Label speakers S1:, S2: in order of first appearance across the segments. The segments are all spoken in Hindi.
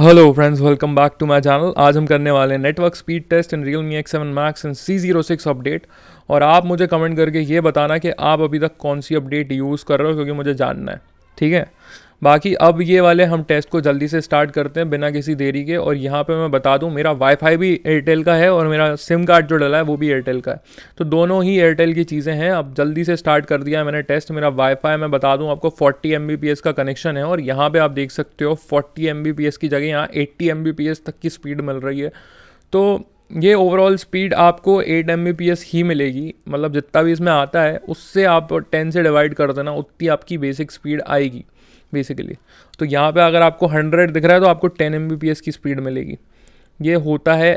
S1: hello friends welcome back to my channel आज हम करने वाले हैं network speed test in Realme X seven Max and C zero six update और आप मुझे कमेंट करके ये बताना कि आप अभी तक कौन सी अपडेट यूज़ कर रहे हो क्योंकि मुझे जानना है ठीक है बाकी अब ये वाले हम टेस्ट को जल्दी से स्टार्ट करते हैं बिना किसी देरी के और यहाँ पे मैं बता दूँ मेरा वाईफाई भी एयरटेल का है और मेरा सिम कार्ड जो डला है वो भी एयरटेल का है तो दोनों ही एयरटेल की चीज़ें हैं अब जल्दी से स्टार्ट कर दिया है मैंने टेस्ट मेरा वाईफाई मैं बता दूँ आपको फोर्टी एम का कनेक्शन है और यहाँ पर आप देख सकते हो फोर्टी एम की जगह यहाँ एट्टी एम तक की स्पीड मिल रही है तो ये ओवरऑल स्पीड आपको एट एम ही मिलेगी मतलब जितना भी इसमें आता है उससे आप टेन से डिवाइड कर देना उतनी आपकी बेसिक स्पीड आएगी बेसिकली तो यहाँ पे अगर आपको हंड्रेड दिख रहा है तो आपको टेन एम की स्पीड मिलेगी ये होता है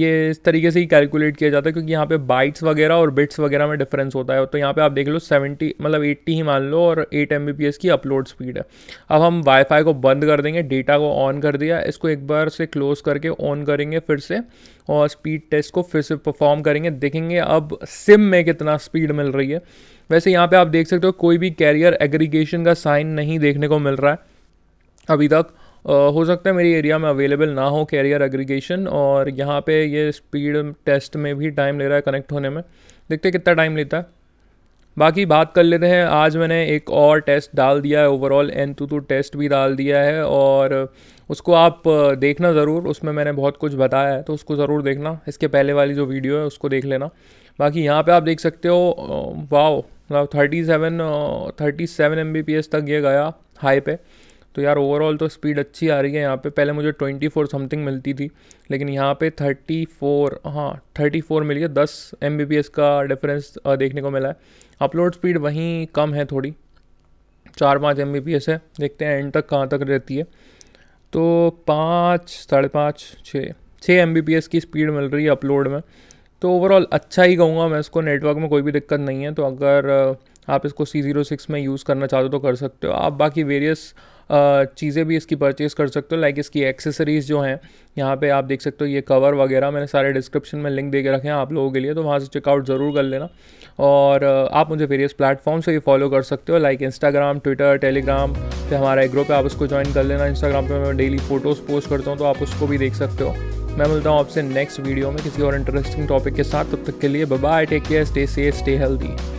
S1: ये इस तरीके से ही कैलकुलेट किया जाता है क्योंकि यहाँ पे बाइट्स वगैरह और बिट्स वगैरह में डिफरेंस होता है तो यहाँ पे आप देख लो 70 मतलब 80 ही मान लो और 8 एम की अपलोड स्पीड है अब हम वाईफाई को बंद कर देंगे डेटा को ऑन कर दिया इसको एक बार से क्लोज करके ऑन करेंगे फिर से और स्पीड टेस्ट को फिर से परफॉर्म करेंगे देखेंगे अब सिम में कितना स्पीड मिल रही है वैसे यहाँ पर आप देख सकते हो कोई भी कैरियर एग्रीगेशन का साइन नहीं देखने को मिल रहा है अभी तक हो सकता है मेरी एरिया में अवेलेबल ना हो कैरियर एग्रीगेशन और यहाँ पे ये स्पीड टेस्ट में भी टाइम ले रहा है कनेक्ट होने में देखते कितना टाइम लेता है बाकी बात कर लेते हैं आज मैंने एक और टेस्ट डाल दिया है overall end to end test भी डाल दिया है और उसको आप देखना ज़रूर उसमें मैंने बहुत कुछ बताया है तो उसको ज़रूर देखना इसके पहले वाली जो वीडियो है उसको देख लेना बाकी यहाँ पे आप देख सकते हो वाओ मतलब thirty seven thirty seven M B P S तक ये गया हाई पे तो यार ओवरऑल तो स्पीड अच्छी आ रही है यहाँ पे पहले मुझे ट्वेंटी फोर समथिंग मिलती थी लेकिन यहाँ पे थर्टी फोर हाँ थर्टी फोर मिल गया दस एम बी पी एस का डिफरेंस देखने को मिला है अपलोड स्पीड वहीं कम है थोड़ी चार पाँच एम बी पी एस है देखते हैं एंड तक कहाँ तक रहती है तो पाँच साढ़े पाँच छः छः एम बी पी एस की स्पीड मिल रही है अपलोड में तो ओवरऑल अच्छा ही कहूँगा मैं इसको नेटवर्क में कोई भी दिक्कत नहीं है तो अगर आप इसको सी ज़ीरो सिक्स में यूज़ करना चाहते हो तो कर सकते हो आप बाकी वेरियस चीज़ें भी इसकी परचेज़ कर सकते हो लाइक इसकी एक्सेसरीज़ जो हैं यहाँ पे आप देख सकते हो ये कवर वगैरह मैंने सारे डिस्क्रिप्शन में लिंक दे के रखे हैं आप लोगों के लिए तो वहाँ से चेकआउट ज़रूर कर लेना और आप मुझे वेरियस प्लेटफॉर्म से भी फॉलो कर सकते हो लाइक इंस्टाग्राम ट्विटर टेलीग्राम पे हमारा एक ग्रुप है आप उसको ज्वाइन कर लेना इंस्टाग्राम पर मैं डेली फ़ोटोज़ पोस्ट करता हूँ तो आप उसको भी देख सकते हो मैं मिलता हूँ आपसे नेक्स्ट वीडियो में किसी और इंटरेस्टिंग टॉपिक के साथ तब तक के लिए bye take care stay safe stay healthy